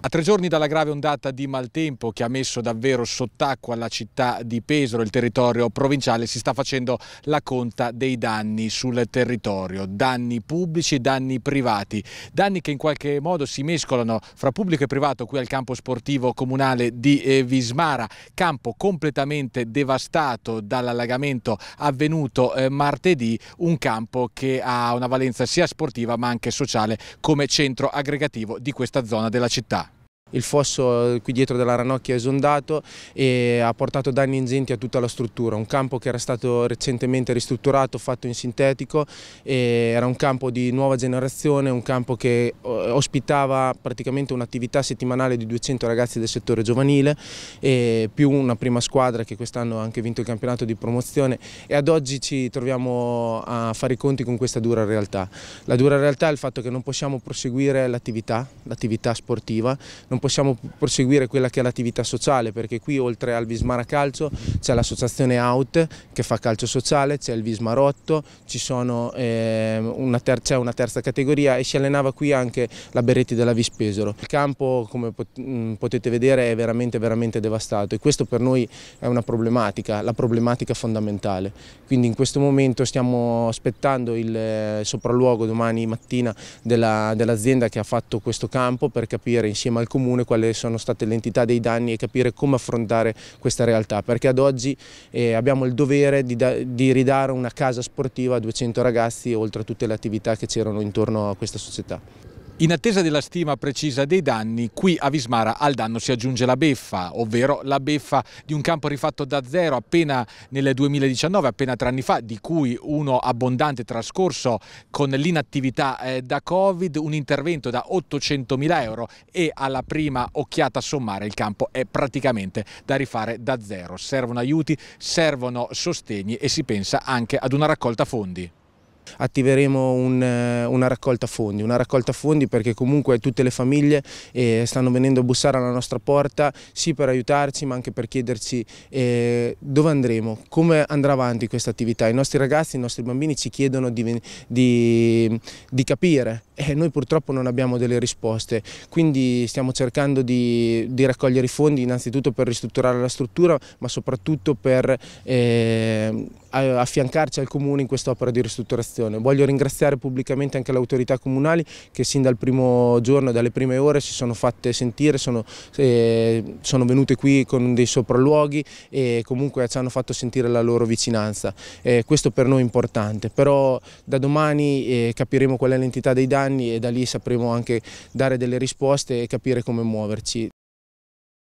A tre giorni dalla grave ondata di maltempo che ha messo davvero sott'acqua la città di Pesaro, il territorio provinciale, si sta facendo la conta dei danni sul territorio, danni pubblici e danni privati, danni che in qualche modo si mescolano fra pubblico e privato qui al campo sportivo comunale di eh, Vismara, campo completamente devastato dall'allagamento avvenuto eh, martedì, un campo che ha una valenza sia sportiva ma anche sociale come centro aggregativo di questa zona della città. Il fosso eh, qui dietro della ranocchia è esondato e ha portato danni ingenti a tutta la struttura, un campo che era stato recentemente ristrutturato, fatto in sintetico, era un campo di nuova generazione, un campo che eh, ospitava praticamente un'attività settimanale di 200 ragazzi del settore giovanile, più una prima squadra che quest'anno ha anche vinto il campionato di promozione e ad oggi ci troviamo a fare i conti con questa dura realtà. La dura realtà è il fatto che non possiamo proseguire l'attività sportiva, non possiamo proseguire quella che è l'attività sociale perché qui oltre al Vismara Calcio c'è l'associazione Out che fa calcio sociale, c'è il Vismarotto, c'è ehm, una, ter una terza categoria e si allenava qui anche la Berretti della Vispesero. Il campo come mm, potete vedere è veramente veramente devastato e questo per noi è una problematica, la problematica fondamentale. Quindi in questo momento stiamo aspettando il eh, sopralluogo domani mattina dell'azienda dell che ha fatto questo campo per capire insieme al comune comune quali sono state le entità dei danni e capire come affrontare questa realtà, perché ad oggi eh, abbiamo il dovere di, da, di ridare una casa sportiva a 200 ragazzi oltre a tutte le attività che c'erano intorno a questa società. In attesa della stima precisa dei danni, qui a Vismara al danno si aggiunge la beffa, ovvero la beffa di un campo rifatto da zero appena nel 2019, appena tre anni fa, di cui uno abbondante trascorso con l'inattività eh, da Covid, un intervento da 800 mila euro e alla prima occhiata sommare il campo è praticamente da rifare da zero. Servono aiuti, servono sostegni e si pensa anche ad una raccolta fondi. Attiveremo un, eh, una raccolta fondi, una raccolta fondi perché comunque tutte le famiglie eh, stanno venendo a bussare alla nostra porta, sì per aiutarci ma anche per chiederci eh, dove andremo, come andrà avanti questa attività. I nostri ragazzi, i nostri bambini ci chiedono di, di, di capire eh, noi purtroppo non abbiamo delle risposte, quindi stiamo cercando di, di raccogliere i fondi innanzitutto per ristrutturare la struttura, ma soprattutto per eh, affiancarci al Comune in quest'opera di ristrutturazione. Voglio ringraziare pubblicamente anche le autorità comunali che sin dal primo giorno, dalle prime ore si sono fatte sentire, sono, eh, sono venute qui con dei sopralluoghi e comunque ci hanno fatto sentire la loro vicinanza. Eh, questo per noi è importante, però da domani eh, capiremo qual è l'entità dei danni anni e da lì sapremo anche dare delle risposte e capire come muoverci.